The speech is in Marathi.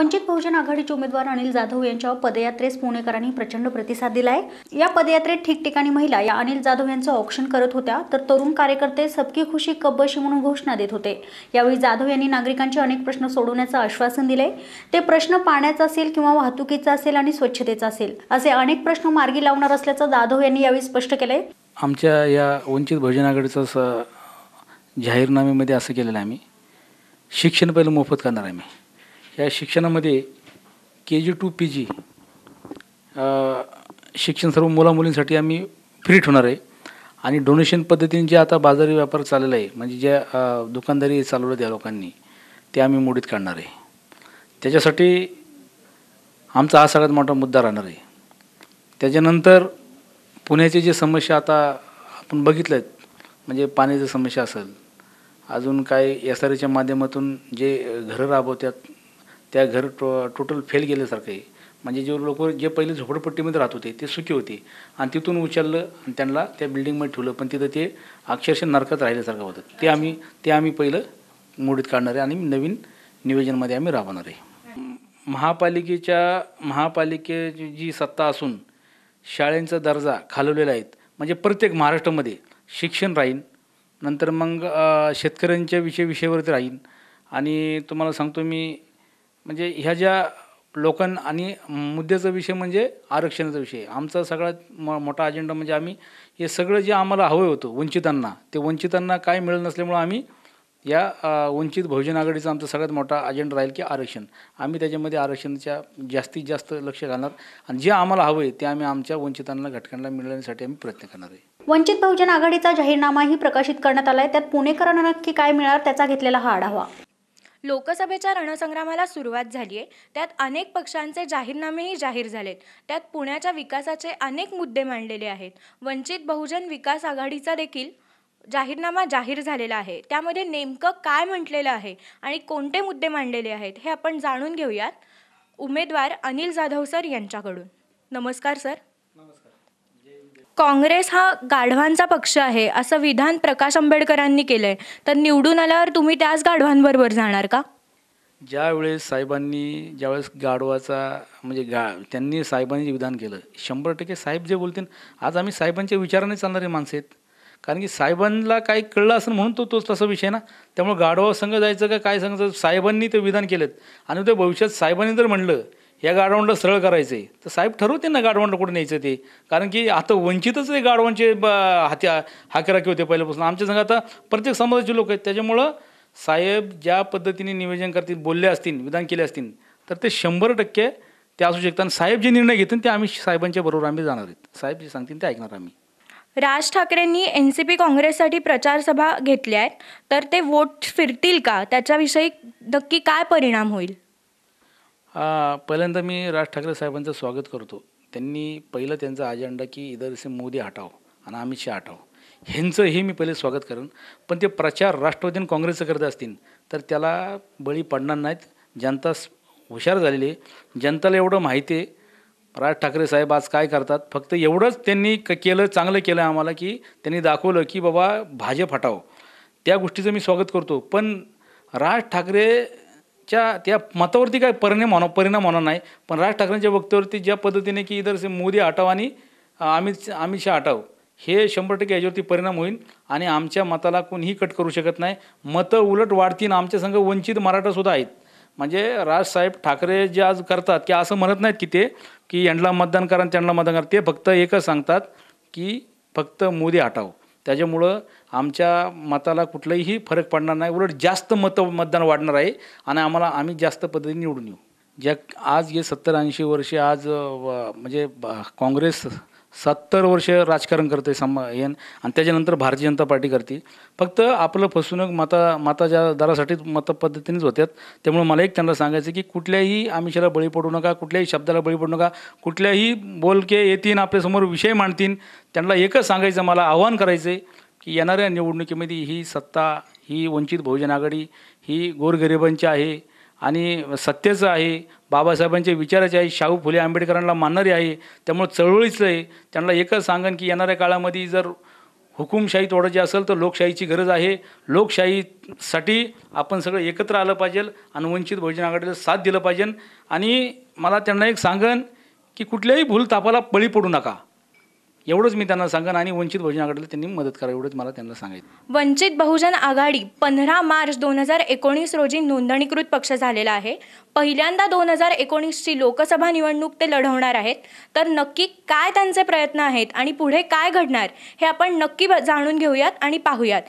वंचित बहुजन आघाडीचे उमेदवार अनिल जाधव यांच्या पदयात्रेस पुणेकरांनी प्रचंड प्रतिसाद दिला आहे या पदयात्रेत ठिकठिकाणी महिला या अनिल जाधव यांचं ऑक्शन करत होत्या तर तरुण कार्यकर्ते सबकी खुशी कब्बशी म्हणून घोषणा देत होते यावेळी जाधव यांनी नागरिकांचे अनेक प्रश्न सोडवण्याचं आश्वासन दिले ते प्रश्न पाण्याचा असेल किंवा वाहतुकीचा असेल आणि स्वच्छतेचा असेल असे अनेक प्रश्न मार्गी लावणार असल्याचं जाधव यांनी यावेळी स्पष्ट केलंय आमच्या या वंचित बहुजन आघाडीचा जाहीरनामेमध्ये असं केलेलं आहे आम्ही शिक्षण पहिलं मोफत करणार आहे मी या शिक्षणामध्ये के जी टू पी जी शिक्षण सर्व मुलामुलींसाठी आम्ही फ्री ठेवणार आहे आणि डोनेशन पद्धतीने जे आता बाजारी व्यापार चाललेला आहे म्हणजे ज्या दुकानदारी चालवलं त्या लोकांनी ते आम्ही मोडीत काढणार आहे त्याच्यासाठी आमचा हा सगळ्यात मोठा मुद्दा राहणार आहे त्याच्यानंतर पुण्याची जी समस्या आता आपण बघितल्यात म्हणजे पाण्याची समस्या असेल अजून काय एस आर एच्या माध्यमातून जे घरं राबवतात त्या घर टो टोटल फेल गेल्यासारखं आहे म्हणजे जे लोक जे पहिले झोपडपट्टीमध्ये राहत होते ते सुखी होते आणि तिथून उचललं आणि त्यांना त्या बिल्डिंगमध्ये ठेवलं पण तिथं ते अक्षरशः नरकात राहिल्यासारखं होतं ते आम्ही ते आम्ही पहिलं मोडीत काढणार आहे आणि नवीन नियोजनमध्ये आम्ही राबवणार आहे महापालिकेच्या महापालिकेची जी सत्ता असून शाळेंचा दर्जा खालवलेला आहेत म्हणजे प्रत्येक महाराष्ट्रामध्ये शिक्षण राहीन नंतर मग शेतकऱ्यांच्या विषय विषयावरती राहीन आणि तुम्हाला सांगतो मी म्हणजे ह्या ज्या लोकन आणि मुद्द्याचा विषय म्हणजे आरक्षणाचा विषय आमचा सगळ्यात मोठा अजेंडा म्हणजे आम्ही हे सगळं जे आम्हाला हवं होतं वंचितांना ते वंचितांना काय मिळत नसल्यामुळं आम्ही या वंचित बहुजन आघाडीचा आमचा सगळ्यात मोठा अजेंडा राहील की आरक्षण आम्ही त्याच्यामध्ये आरक्षणाच्या जास्तीत जास्त लक्ष घालणार आणि जे आम्हाला हवं आहे ते आम्ही आमच्या वंचितांना घटकांना मिळवण्यासाठी आम्ही प्रयत्न करणार आहे वंचित बहुजन आघाडीचा जाहीरनामाही प्रकाशित करण्यात आला आहे त्यात पुणेकरांना नक्की काय मिळणार त्याचा घेतलेला हा आढावा लोकसभेच्या रणसंग्रामाला सुरुवात झाली आहे त्यात अनेक पक्षांचे जाहीरनामेही जाहीर झालेत त्यात पुण्याच्या विकासाचे अनेक मुद्दे मांडलेले आहेत वंचित बहुजन विकास आघाडीचा देखील जाहीरनामा जाहीर झालेला आहे त्यामध्ये नेमकं काय म्हटलेलं आहे आणि कोणते मुद्दे मांडलेले आहेत हे आपण जाणून घेऊयात उमेदवार अनिल जाधव सर यांच्याकडून नमस्कार सर काँग्रेस हा गाढवांचा पक्ष आहे असं विधान प्रकाश आंबेडकरांनी केलंय तर निवडून आल्यावर तुम्ही त्याच गाढवांबरोबर जाणार का ज्यावेळेस साहेबांनी ज्यावेळेस गाढवाचा म्हणजे गा त्यांनी साहेबांनी जे विधान केलं शंभर टक्के साहेब जे बोलतील आज आम्ही साहेबांच्या विचाराने चालणारे माणसं आहेत कारण की साहेबांना काही कळलं असं म्हणून तो तोच तसा विषय ना त्यामुळे गाढवा संघ जायचं का काय सांगायचं साहेबांनी ते विधान केलं आणि ते भविष्यात साहेबांनी जर म्हणलं या गाढवांना सरळ करायचं आहे तर साहेब ठरवते ना गाढवांना कुठे न्यायचं ते कारण की आता वंचितच ते गाडवणचे ब हात्या हाकेराकी होते पहिल्यापासून आमच्या संघ आता प्रत्येक समाजाचे लोक आहेत त्याच्यामुळं साहेब ज्या पद्धतीने निवेदन करतील बोलले असतील विधान केले असतील तर ते शंभर टक्के ते असू शकतात आणि साहेब जे निर्णय घेतील ते आम्ही साहेबांच्या बरोबर आम्ही जाणार आहेत साहेब जे सांगतील ते ऐकणार आम्ही राज ठाकरेंनी एन सी पी काँग्रेससाठी प्रचारसभा घेतल्या आहेत तर ते वोट फिरतील का त्याच्याविषयी नक्की काय परिणाम होईल पहिल्यांदा मी राज ठाकरे साहेबांचं स्वागत करतो त्यांनी पहिलं त्यांचा अजेंडा की इधर से मोदी हटाव आणि अमित शहा हटाव ह्यांचं हे मी पहिले स्वागत करेन पण ते प्रचार राष्ट्रवादी आणि काँग्रेसचं करत असतील तर त्याला बळी पडणार नाहीत जनता हुशार झालेली आहे जनताला एवढं माहिती आहे राज ठाकरे साहेब आज काय करतात फक्त एवढंच त्यांनी क केलं चांगलं केलं आम्हाला की त्यांनी दाखवलं की बाबा भाजप हटाव त्या गोष्टीचं मी स्वागत करतो पण राज ठाकरे च्या त्या मतावरती काय परिणाम होणार परिणाम होणार नाही पण राज ठाकरेंच्या वक्तव्यावरती ज्या पद्धतीने की इधर मोदी हटाव आणि अमित अमित शहा हटाव हे शंभर टक्के याच्यावरती परिणाम होईल आणि आमच्या मताला कोणीही कट करू शकत नाही मतं उलट वाढतील आमच्या संघ वंचित मराठासुद्धा आहेत म्हणजे राजसाहेब ठाकरे जे आज करतात की असं म्हणत नाहीत की ते की यांना मतदान करा त्यांना मतदान करा ते फक्त एकच सांगतात की फक्त मोदी हटाव त्याच्यामुळं आमच्या मताला कुठलाही फरक पडणार नाही उलट जास्त मतं मतदान वाढणार आहे आणि आम्हाला आम्ही जास्त पद्धतीने निवडून येऊ ज्या आज हे सत्तर ऐंशी वर्षे आज म्हणजे काँग्रेस सत्तर वर्ष राजकारण करते सम येन आणि त्याच्यानंतर भारतीय जनता पार्टी करते फक्त आपलं फसवणूक माता माताच्या दारासाठीच मत पद्धतीनेच होत्यात त्यामुळे मला एक त्यांना सांगायचं की कुठल्याही आमिषाला बळी पडू नका कुठल्याही शब्दाला बळी पडू नका कुठल्याही बोलके येतील आपल्यासमोर विषय मांडतील त्यांना एकच सांगायचं मला आव्हान करायचं की येणाऱ्या निवडणुकीमध्ये ही सत्ता ही वंचित बहुजन आघाडी ही गोरगरिबांची आहे आणि सत्तेचं आहे बाबासाहेबांच्या विचाराचे आहे शाहू फुले आंबेडकरांना मानणारे आहे त्यामुळे चळवळीचं आहे त्यांना एकच सांगन की येणाऱ्या काळामध्ये जर हुकुमशाही तोडायची असेल तर लोकशाहीची गरज आहे लोकशाहीसाठी आपण सगळं एकत्र आलं पाहिजे आणि वंचित बहुजन आघाडीला साथ दिलं पाहिजे आणि मला त्यांना एक सांगन की कुठल्याही भूलतापाला पळी पडू नका एवढंच मी त्यांना सांगेन आणि वंचित बहुजन आघाडीला त्यांनी मदत करा एवढंच मला त्यांना सांगायचं वंचित बहुजन आघाडी पंधरा मार्च दोन हजार एकोणीस रोजी नोंदणीकृत पक्ष झालेला आहे पहिल्यांदा दोन हजार एकोणीसची लोकसभा निवडणूक ते लढवणार आहेत तर नक्की काय त्यांचे प्रयत्न आहेत आणि पुढे काय घडणार हे आपण नक्की जाणून घेऊयात आणि पाहूयात